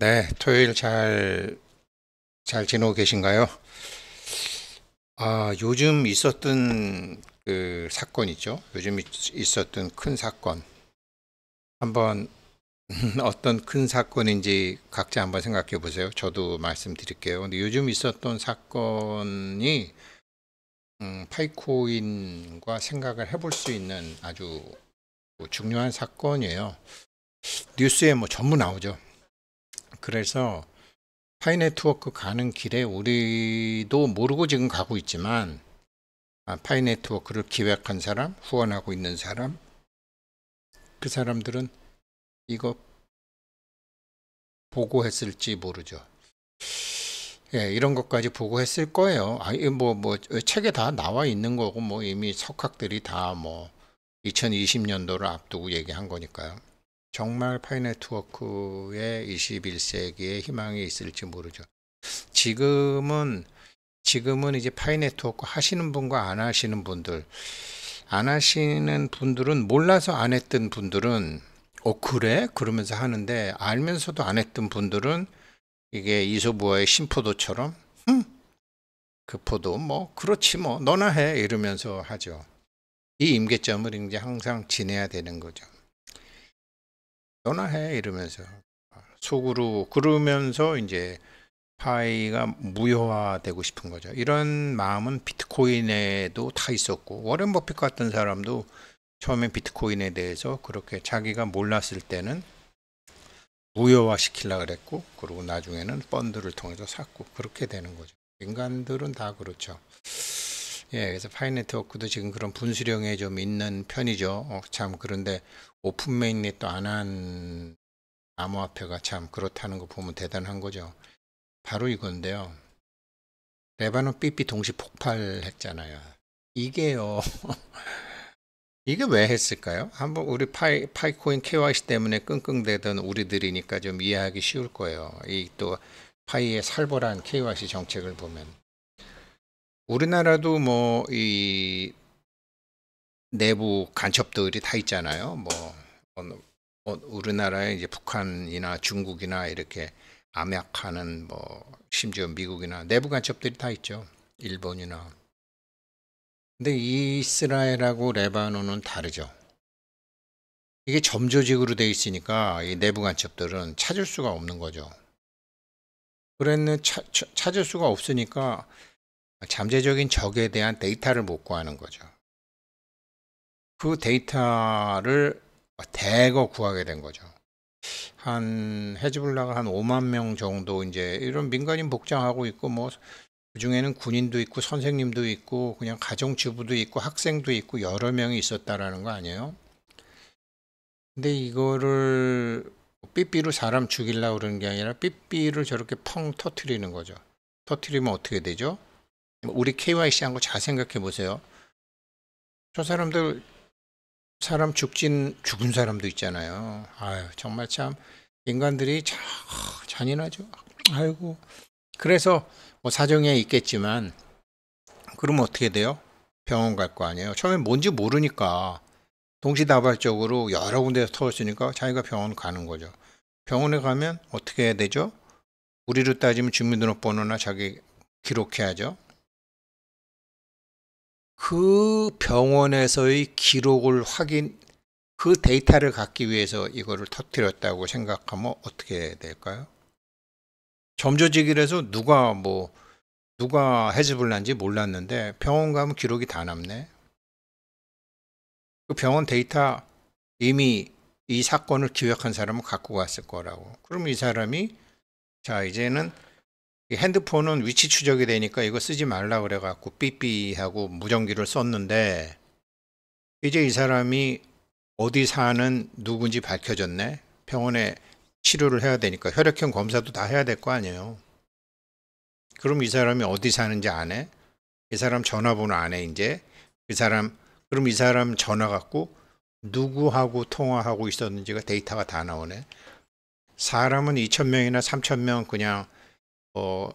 네, 토요일 잘, 잘 지내고 계신가요? 아, 요즘 있었던 그 사건 있죠? 요즘 있었던 큰 사건. 한번 어떤 큰 사건인지 각자 한번 생각해 보세요. 저도 말씀드릴게요. 근데 요즘 있었던 사건이 음, 파이코인과 생각을 해볼 수 있는 아주 중요한 사건이에요. 뉴스에 뭐 전부 나오죠. 그래서 파이 네트워크 가는 길에 우리도 모르고 지금 가고 있지만 아, 파이 네트워크를 기획한 사람, 후원하고 있는 사람 그 사람들은 이거 보고했을지 모르죠. 예, 이런 것까지 보고했을 거예요. 아, 뭐뭐 뭐, 책에 다 나와 있는 거고 뭐 이미 석학들이 다 뭐 2020년도를 앞두고 얘기한 거니까요. 정말 파이네트워크의 21세기에 희망이 있을지 모르죠. 지금은 지금은 이제 파이네트워크 하시는 분과 안 하시는 분들 안 하시는 분들은 몰라서 안 했던 분들은 어 그래 그러면서 하는데 알면서도 안 했던 분들은 이게 이소부어의 심포도처럼 응. 그 포도 뭐 그렇지 뭐 너나 해 이러면서 하죠. 이 임계점을 이제 항상 지내야 되는 거죠. 전화해 이러면서 아, 속으로 그러면서 이제 파이가 무효화되고 싶은 거죠. 이런 마음은 비트코인에도 다 있었고 워렌 버핏 같은 사람도 처음에 비트코인에 대해서 그렇게 자기가 몰랐을 때는 무효화 시킬라 그랬고 그리고 나중에는 펀드를 통해서 샀고 그렇게 되는 거죠. 인간들은 다 그렇죠. 예, 그래서 파이 네트워크도 지금 그런 분수령에 좀 있는 편이죠. 어, 참 그런데 오픈 메인넷도 안한 암호화폐가 참 그렇다는 거 보면 대단한 거죠. 바로 이건데요. 레바논 삐삐 동시 폭발했잖아요. 이게요. 이게 왜 했을까요? 한번 우리 파이, 파이코인 KYC 때문에 끙끙대던 우리들이니까 좀 이해하기 쉬울 거예요. 이 또 파이의 살벌한 KYC 정책을 보면. 우리나라도 뭐 이 내부 간첩들이 다 있잖아요. 뭐 어, 어, 우리나라에 이제 북한이나 중국이나 이렇게 암약하는 뭐 심지어 미국이나 내부 간첩들이 다 있죠. 일본이나. 근데 이스라엘하고 레바논은 다르죠. 이게 점조직으로 돼 있으니까 이 내부 간첩들은 찾을 수가 없는 거죠. 그랬는 찾을 수가 없으니까 잠재적인 적에 대한 데이터를 못 구하는 거죠. 그 데이터를 대거 구하게 된 거죠. 한 헤즈블라가 한 5만 명 정도 이제 이런 민간인 복장하고 있고 뭐 그중에는 군인도 있고 선생님도 있고 그냥 가정주부도 있고 학생도 있고 여러 명이 있었다라는 거 아니에요? 근데 이거를 삐삐로 사람 죽일라 그러는 게 아니라 삐삐를 저렇게 펑 터트리는 거죠. 터트리면 어떻게 되죠? 뭐 우리 KYC 한 거 잘 생각해 보세요. 저 사람들 사람 죽진 죽은 사람도 있잖아요. 아유 정말 참 인간들이 참 잔인하죠. 아이고 그래서 뭐 사정에 있겠지만 그러면 어떻게 돼요? 병원 갈 거 아니에요. 처음에 뭔지 모르니까 동시다발적으로 여러 군데에서 터졌으니까 자기가 병원 가는 거죠. 병원에 가면 어떻게 해야 되죠? 우리로 따지면 주민등록번호나 자기 기록해야죠. 그 병원에서의 기록을 확인, 그 데이터를 갖기 위해서 이거를 터뜨렸다고 생각하면 어떻게 될까요? 점조직이라서 누가 뭐 누가 헤즈블란지 몰랐는데 병원 가면 기록이 다 남네. 그 병원 데이터 이미 이 사건을 기획한 사람은 갖고 갔을 거라고. 그럼 이 사람이 자 이제는 핸드폰은 위치 추적이 되니까 이거 쓰지 말라 그래갖고 삐삐하고 무전기를 썼는데 이제 이 사람이 어디 사는 누군지 밝혀졌네. 병원에 치료를 해야 되니까 혈액형 검사도 다 해야 될 거 아니에요. 그럼 이 사람이 어디 사는지 아네 이 사람 전화번호 아네 이제. 이 사람, 그럼 이 사람 전화 갖고 누구하고 통화하고 있었는지가 데이터가 다 나오네. 사람은 2천명이나3천명 그냥 어,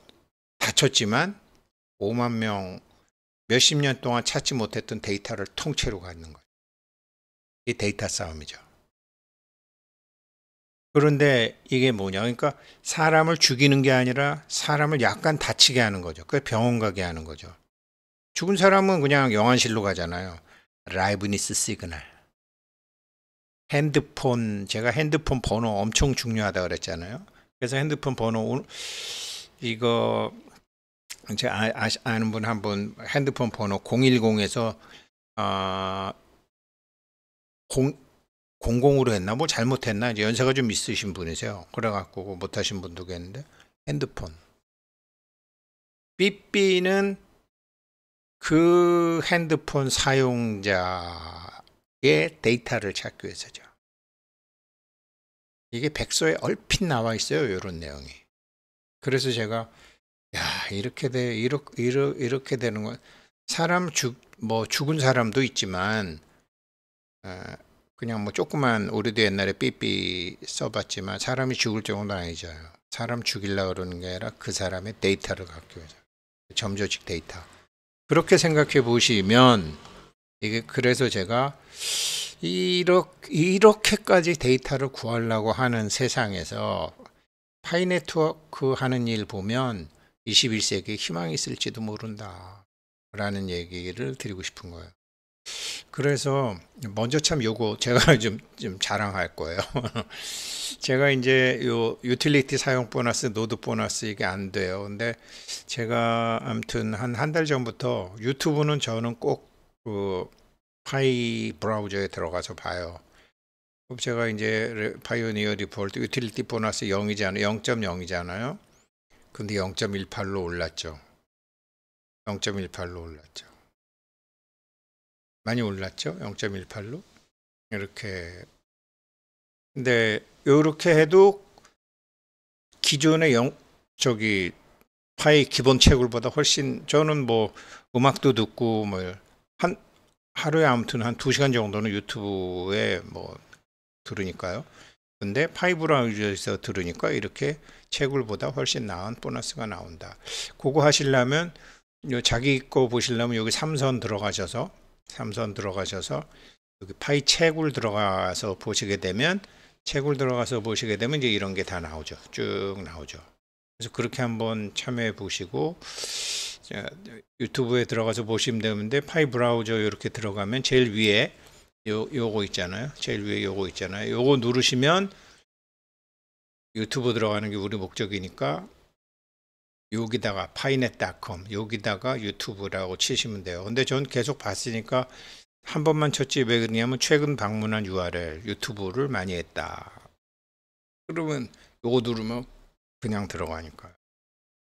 다쳤지만 5만 명 몇십 년 동안 찾지 못했던 데이터를 통째로 갖는 거예요. 이 데이터 싸움이죠. 그런데 이게 뭐냐. 그러니까 사람을 죽이는 게 아니라 사람을 약간 다치게 하는 거죠. 그 병원 가게 하는 거죠. 죽은 사람은 그냥 영안실로 가잖아요. 라이브니스 시그널. 핸드폰, 제가 핸드폰 번호 엄청 중요하다 그랬잖아요. 그래서 핸드폰 번호 이거 제가 아, 아, 아는 분 한 분 핸드폰 번호 010에서 어, 0 0공으로 했나 뭐 잘못했나 이제 연세가 좀 있으신 분이세요. 그래갖고 못하신 분도 계는데 핸드폰 삐삐는 그 핸드폰 사용자의 데이터를 찾기 위해서죠. 이게 백서에 얼핏 나와 있어요. 이런 내용이. 그래서 제가 야 이렇게 돼 이렇게 이렇게, 이렇게 되는 건 사람 죽 뭐 죽은 사람도 있지만 어, 그냥 뭐 조그만 우리도 옛날에 삐삐 써봤지만 사람이 죽을 정도는 아니잖아요. 사람 죽일라 그러는 게 아니라 그 사람의 데이터를 갖기 위해서 점조직 데이터 그렇게 생각해 보시면 이게 그래서 제가 이렇게, 이렇게까지 데이터를 구하려고 하는 세상에서 파이 네트워크 하는 일 보면 21세기에 희망이 있을지도 모른다. 라는 얘기를 드리고 싶은 거예요. 그래서 먼저 참 요거 제가 좀, 좀 자랑할 거예요. 제가 이제 요 유틸리티 사용 보너스, 노드 보너스 이게 안 돼요. 근데 제가 아무튼 한 한 달 전부터 유튜브는 저는 꼭 그 파이 브라우저에 들어가서 봐요. 제가 이제 파이오니어 디폴트 유틸리티 보너스 0이잖아요. 0.0이잖아요. 근데 0.18로 올랐죠. 0.18로 올랐죠. 많이 올랐죠? 0.18로. 이렇게 근데 이렇게 해도 기존의 영 저기 파이 기본 채굴보다 훨씬 저는 뭐 음악도 듣고 뭐한 하루에 아무튼 한 2시간 정도는 유튜브에 뭐 들으니까요. 근데 파이브라는 유저에서 들으니까 이렇게 채굴보다 훨씬 나은 보너스가 나온다. 그거 하시려면 자기 거 보시려면 여기 삼선 들어가셔서 삼선 들어가셔서 여기 파이 채굴 들어가서 보시게 되면 채굴 들어가서 보시게 되면 이제 이런 게 다 나오죠. 쭉 나오죠. 그래서 그렇게 한번 참여해 보시고 유튜브에 들어가서 보시면 되는데 파이 브라우저 이렇게 들어가면 제일 위에 요, 요거 있잖아요. 제일 위에 요거 있잖아요. 요거 누르시면 유튜브 들어가는 게 우리 목적이니까 여기다가 파이넷닷컴 여기다가 유튜브라고 치시면 돼요. 근데 전 계속 봤으니까 한 번만 쳤지 왜 그러냐면 최근 방문한 URL 유튜브를 많이 했다. 그러면 요거 누르면 그냥 들어가니까.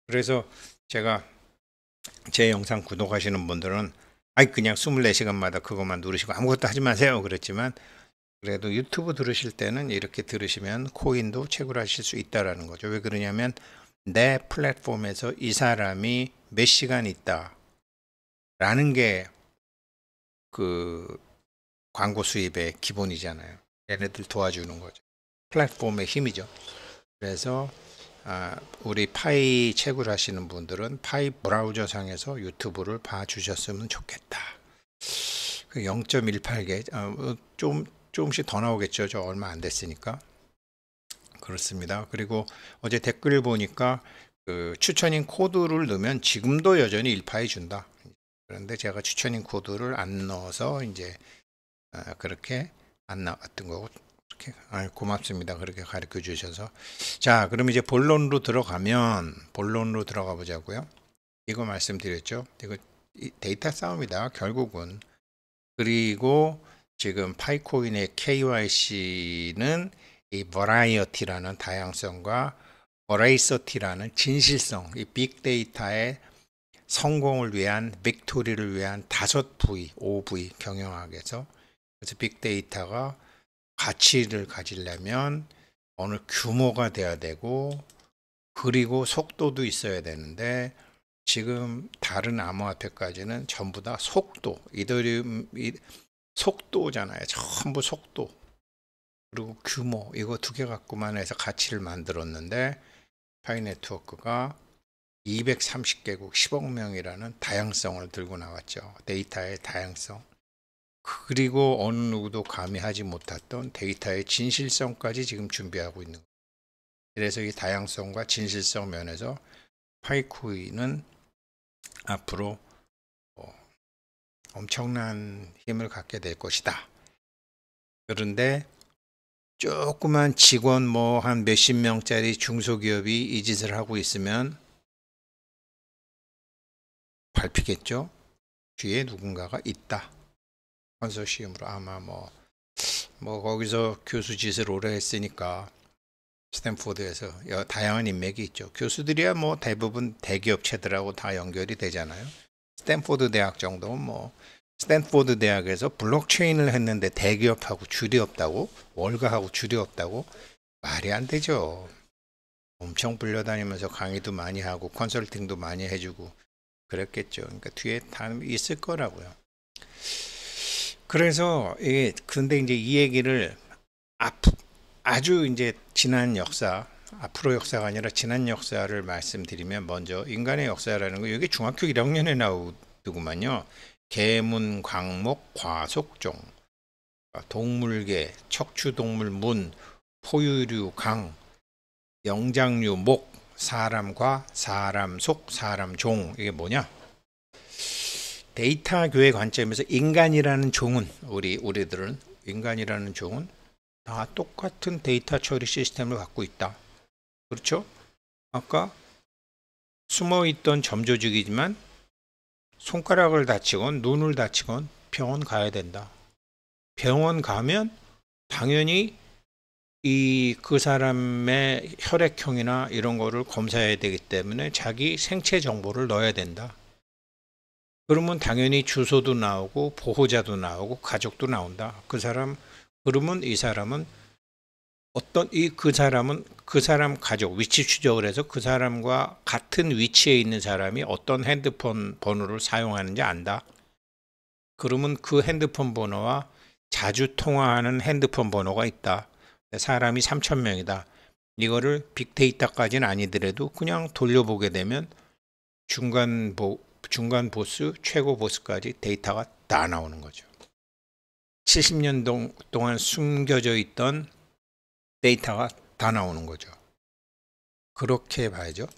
그래서 제가 제 영상 구독하시는 분들은 아이 그냥 24시간마다 그것만 누르시고 아무것도 하지 마세요 그랬지만 그래도 유튜브 들으실 때는 이렇게 들으시면 코인도 채굴하실 수 있다라는 거죠. 왜 그러냐면 내 플랫폼에서 이 사람이 몇 시간 있다 라는 게 그 광고 수입의 기본이잖아요. 얘네들 도와주는 거죠. 플랫폼의 힘이죠. 그래서 아, 우리 파이 채굴 하시는 분들은 파이 브라우저 상에서 유튜브를 봐주셨으면 좋겠다. 그 0.18개 어, 어, 좀 조금씩 더 나오겠죠. 저 얼마 안 됐으니까 그렇습니다. 그리고 어제 댓글 보니까 그 추천인 코드를 넣으면 지금도 여전히 1파이 준다. 그런데 제가 추천인 코드를 안 넣어서 이제 아, 그렇게 안 나왔던 거고 고맙습니다. 그렇게 가르쳐 주셔서. 자, 그럼 이제 본론으로 들어가면 본론으로 들어가 보자고요. 이거 말씀드렸죠. 이거 데이터 싸움이다. 결국은 그리고 지금 파이코인의 KYC는 이 버라이어티라는 다양성과 버라이서티라는 진실성, 이 빅데이터의 성공을 위한 빅토리를 위한 다섯 부위, 5부위 경영학에서 그래서 빅데이터가 가치를 가지려면 어느 규모가 돼야 되고 그리고 속도도 있어야 되는데 지금 다른 암호화폐까지는 전부 다 속도 이더리움 속도잖아요 전부 속도 그리고 규모 이거 두 개 갖고만 해서 가치를 만들었는데 파이 네트워크가 230개국 10억 명이라는 다양성을 들고 나왔죠 데이터의 다양성 그리고 어느 누구도 가미하지 못했던 데이터의 진실성까지 지금 준비하고 있는 거예요. 그래서 이 다양성과 진실성 면에서 파이코이는 앞으로 어, 엄청난 힘을 갖게 될 것이다. 그런데 조그만 직원 뭐 한 몇십 명짜리 중소기업이 이 짓을 하고 있으면 밟히겠죠? 뒤에 누군가가 있다. 컨소시엄으로 아마 뭐, 뭐 거기서 교수 짓을 오래 했으니까 스탠포드에서 다양한 인맥이 있죠. 교수들이야 뭐 대부분 대기업체들하고 다 연결이 되잖아요. 스탠포드 대학 정도는 뭐 스탠포드 대학에서 블록체인을 했는데 대기업하고 줄이 없다고 월가하고 줄이 없다고 말이 안 되죠. 엄청 불려다니면서 강의도 많이 하고 컨설팅도 많이 해주고 그랬겠죠. 그러니까 뒤에 다 있을 거라고요. 그래서 이 근데 이제 이 얘기를 앞 아주 이제 지난 역사 앞으로 역사가 아니라 지난 역사를 말씀드리면 먼저 인간의 역사라는 거 이게 중학교 1학년에 나오더구만요. 계문, 광목, 과속종, 어, 동물계, 척추동물, 문, 포유류, 강, 영장류, 목, 사람과 사람 속, 사람 종 이게 뭐냐? 데이터 교회 관점에서 인간이라는 종은 우리 우리들은 인간이라는 종은 다 똑같은 데이터 처리 시스템을 갖고 있다. 그렇죠? 아까 숨어 있던 점조직이지만 손가락을 다치건 눈을 다치건 병원 가야 된다. 병원 가면 당연히 이 그 사람의 혈액형이나 이런 거를 검사해야 되기 때문에 자기 생체 정보를 넣어야 된다. 그러면 당연히 주소도 나오고 보호자도 나오고 가족도 나온다. 그 사람 그러면 이 사람은 어떤 이 그 사람은 그 사람 가족 위치 추적을 해서 그 사람과 같은 위치에 있는 사람이 어떤 핸드폰 번호를 사용하는지 안다. 그러면 그 핸드폰 번호와 자주 통화하는 핸드폰 번호가 있다. 사람이 3천 명이다. 이거를 빅데이터까지는 아니더라도 그냥 돌려보게 되면 중간 보 중간 보스, 최고 보스까지 데이터가 다 나오는 거죠. 70년 동안 숨겨져 있던 데이터가 다 나오는 거죠. 그렇게 봐야죠.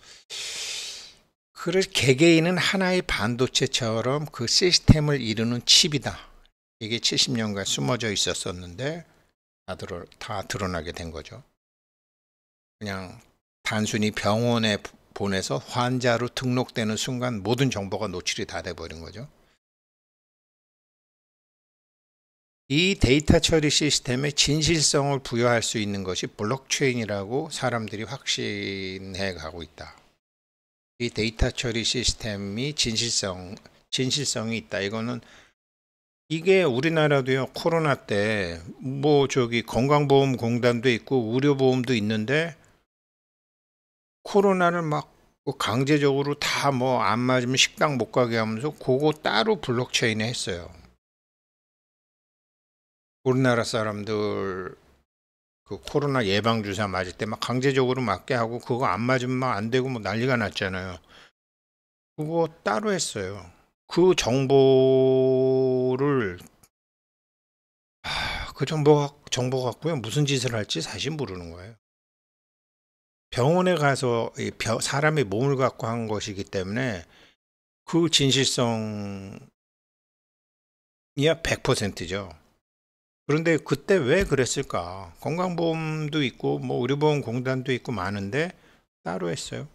그를 개개인은 하나의 반도체처럼 그 시스템을 이루는 칩이다. 이게 70년간 숨어져 있었었는데 다, 드러, 다 드러나게 된 거죠. 그냥 단순히 병원에 보내서 환자로 등록되는 순간 모든 정보가 노출이 다 돼버린 거죠. 이 데이터 처리 시스템의 진실성을 부여할 수 있는 것이 블록체인이라고 사람들이 확신해 가고 있다. 이 데이터 처리 시스템이 진실성, 진실성이 있다. 이거는 이게 우리나라도요, 코로나 때 뭐 저기 건강보험공단도 있고 의료보험도 있는데 코로나를 막 뭐 강제적으로 다 뭐 안 맞으면 식당 못 가게 하면서 그거 따로 블록체인에 했어요. 우리나라 사람들 그 코로나 예방 주사 맞을 때 막 강제적으로 맞게 하고 그거 안 맞으면 막안 되고 뭐 난리가 났잖아요. 그거 따로 했어요. 그 정보를 아, 그 정보 정보 갖고요 무슨 짓을 할지 사실 모르는 거예요. 병원에 가서 이 사람의 몸을 갖고 한 것이기 때문에 그 진실성이야 100%죠. 그런데 그때 왜 그랬을까? 건강보험도 있고 뭐 의료보험공단도 있고 많은데 따로 했어요.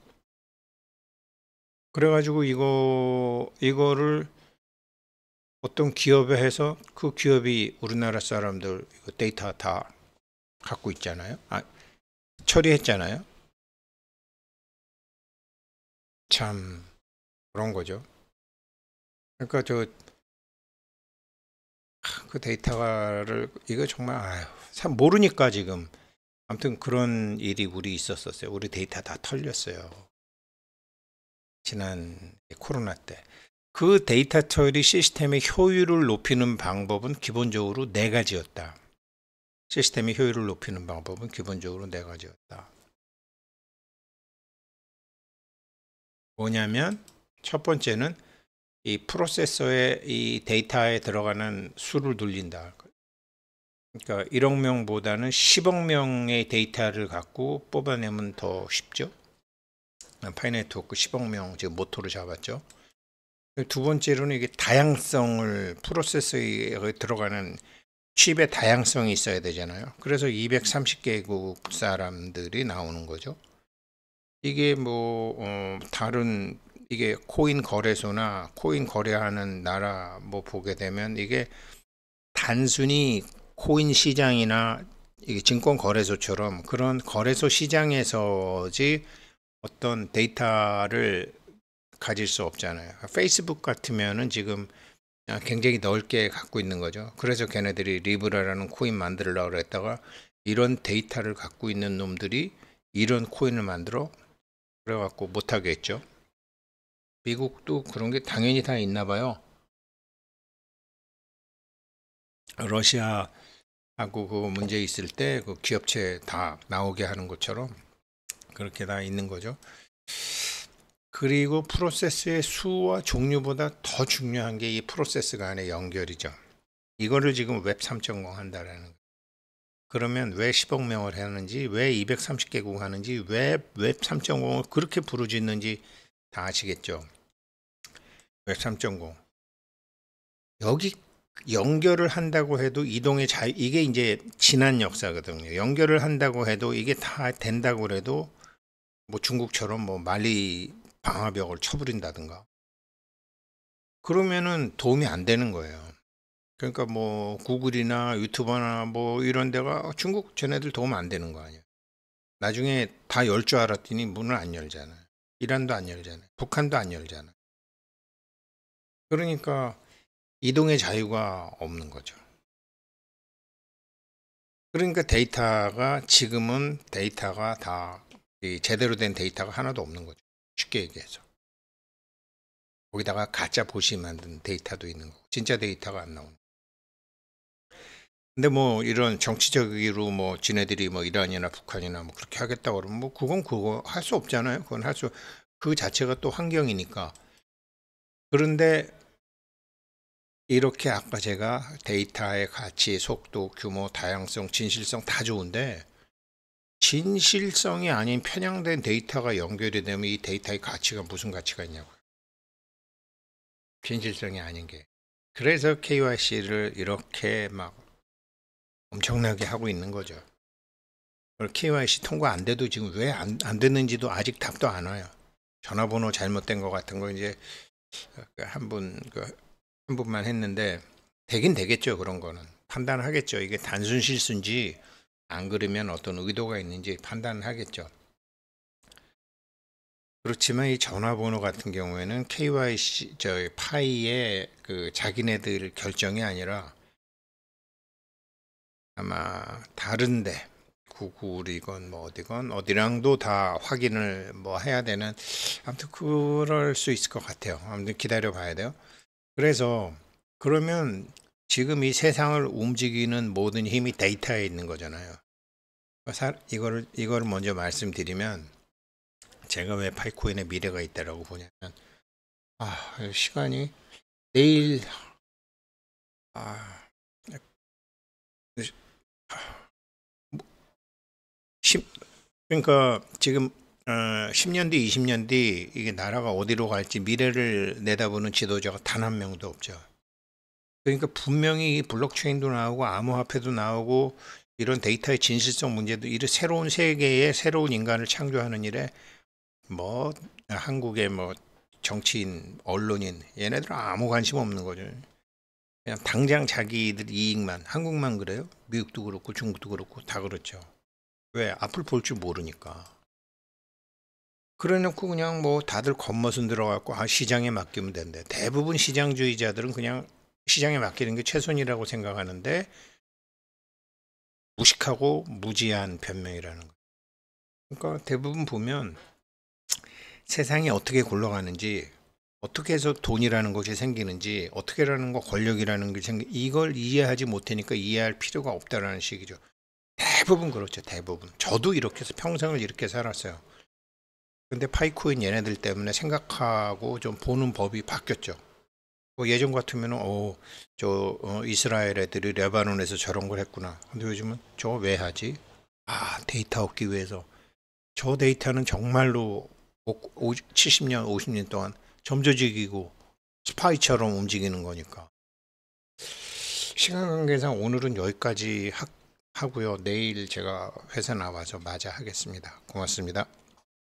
그래가지고 이거 이거를 어떤 기업에 해서 그 기업이 우리나라 사람들 데이터 다 갖고 있잖아요. 아, 처리했잖아요. 참 그런 거죠. 그러니까 저 그 데이터를 이거 정말 아유, 참 모르니까 지금 아무튼 그런 일이 우리 있었었어요. 우리 데이터 다 털렸어요. 지난 코로나 때. 그 데이터 처리 시스템의 효율을 높이는 방법은 기본적으로 네 가지였다. 시스템의 효율을 높이는 방법은 기본적으로 네 가지였다. 뭐냐면 첫 번째는 이 프로세서의 이 데이터에 들어가는 수를 늘린다. 그러니까 1억 명보다는 10억 명의 데이터를 갖고 뽑아내면 더 쉽죠. 파이네트워크 10억 명 지금 모토로 잡았죠. 두 번째로는 이게 다양성을 프로세서에 들어가는 칩의 다양성이 있어야 되잖아요. 그래서 230개국 사람들이 나오는 거죠. 이게 뭐 어, 다른 이게 코인 거래소나 코인 거래하는 나라 뭐 보게 되면 이게 단순히 코인 시장이나 이게 증권 거래소처럼 그런 거래소 시장에서지 어떤 데이터를 가질 수 없잖아요. 페이스북 같으면은 지금 굉장히 넓게 갖고 있는 거죠. 그래서 걔네들이 리브라라는 코인 만들려고 했다가 이런 데이터를 갖고 있는 놈들이 이런 코인을 만들어 그래갖고 못하게 했죠. 미국도 그런 게 당연히 다 있나 봐요. 러시아하고 그 문제 있을 때 그 기업체 다 나오게 하는 것처럼 그렇게 다 있는 거죠. 그리고 프로세스의 수와 종류보다 더 중요한 게 이 프로세스가 안 연결이죠. 이거를 지금 웹 3.0 한다라는 그러면 왜 10억 명을 하는지, 왜 230개국 하는지, 왜 웹 3.0을 그렇게 부르짖는지 다 아시겠죠? 웹 3.0. 여기 연결을 한다고 해도 이동의 자 이게 이제 지난 역사거든요. 연결을 한다고 해도 이게 다 된다고 해도 뭐 중국처럼 뭐 말리 방화벽을 쳐버린다든가 그러면은 도움이 안 되는 거예요. 그러니까 뭐 구글이나 유튜버나 뭐 이런 데가 중국 쟤네들 도움 안 되는 거 아니야. 나중에 다 열 줄 알았더니 문을 안 열잖아. 이란도 안 열잖아. 북한도 안 열잖아. 그러니까 이동의 자유가 없는 거죠. 그러니까 데이터가 지금은 데이터가 다 제대로 된 데이터가 하나도 없는 거죠. 쉽게 얘기해서. 거기다가 가짜 보시 만든 데이터도 있는 거고 진짜 데이터가 안 나오는 근데 뭐 이런 정치적으로 뭐 지네들이 뭐 이란이나 북한이나 뭐 그렇게 하겠다 고 그러면 뭐 그건 그거 할 수 없잖아요. 그건 할 수 그 자체가 또 환경이니까. 그런데 이렇게 아까 제가 데이터의 가치, 속도, 규모, 다양성, 진실성 다 좋은데 진실성이 아닌 편향된 데이터가 연결이 되면 이 데이터의 가치가 무슨 가치가 있냐고요. 진실성이 아닌 게. 그래서 KYC를 이렇게 막 엄청나게 하고 있는 거죠. KYC 통과 안 돼도 지금 왜안 안 됐는지도 아직 답도 안 와요. 전화번호 잘못된 것 같은 거 이제 그 한 분, 그 한 분만 했는데 되긴 되겠죠. 그런 거는. 판단하겠죠. 이게 단순 실수인지 안 그러면 어떤 의도가 있는지 판단하겠죠. 그렇지만 이 전화번호 같은 경우에는 KYC 저 파이의 그 자기네들 결정이 아니라 아마 다른데 구글이건 뭐 어디건 어디랑도 다 확인을 뭐 해야 되는 아무튼 그럴 수 있을 것 같아요. 아무튼 기다려 봐야 돼요. 그래서 그러면 지금 이 세상을 움직이는 모든 힘이 데이터에 있는 거잖아요. 이거를 이거를 먼저 말씀드리면 제가 왜 파이코인의 미래가 있다라고 보냐면 아 시간이 내일 아 10, 그러니까 지금 어, 10년 뒤, 20년 뒤 이게 나라가 어디로 갈지 미래를 내다보는 지도자가 단 한 명도 없죠. 그러니까 분명히 블록체인도 나오고 암호화폐도 나오고 이런 데이터의 진실성 문제도 이런 새로운 세계에 새로운 인간을 창조하는 일에 뭐 한국의 뭐 정치인, 언론인 얘네들 은 아무 관심 없는 거죠. 그냥 당장 자기들 이익만 한국만 그래요? 미국도 그렇고 중국도 그렇고 다 그렇죠. 왜 앞을 볼 줄 모르니까. 그래놓고 그냥 뭐 다들 겉모은 들어갖고 아 시장에 맡기면 된대. 대부분 시장주의자들은 그냥 시장에 맡기는 게 최선이라고 생각하는데 무식하고 무지한 변명이라는 거 그러니까 대부분 보면 세상이 어떻게 굴러가는지 어떻게 해서 돈이라는 것이 생기는지 어떻게라는 거 권력이라는 게 생기 이걸 이해하지 못하니까 이해할 필요가 없다라는 식이죠. 대부분 그렇죠. 대부분. 저도 이렇게 해서 평생을 이렇게 살았어요. 근데 파이코인 얘네들 때문에 생각하고 좀 보는 법이 바뀌었죠. 뭐 예전 같으면 오저 어, 어, 이스라엘 애들이 레바논에서 저런 걸 했구나. 근데 요즘은 저 왜 하지? 아 데이터 얻기 위해서. 저 데이터는 정말로 70년, 뭐, 50년 동안 점조직이고 스파이처럼 움직이는 거니까. 시간 관계상 오늘은 여기까지 하, 하고요. 내일 제가 회사 나와서 맞아 하겠습니다. 고맙습니다.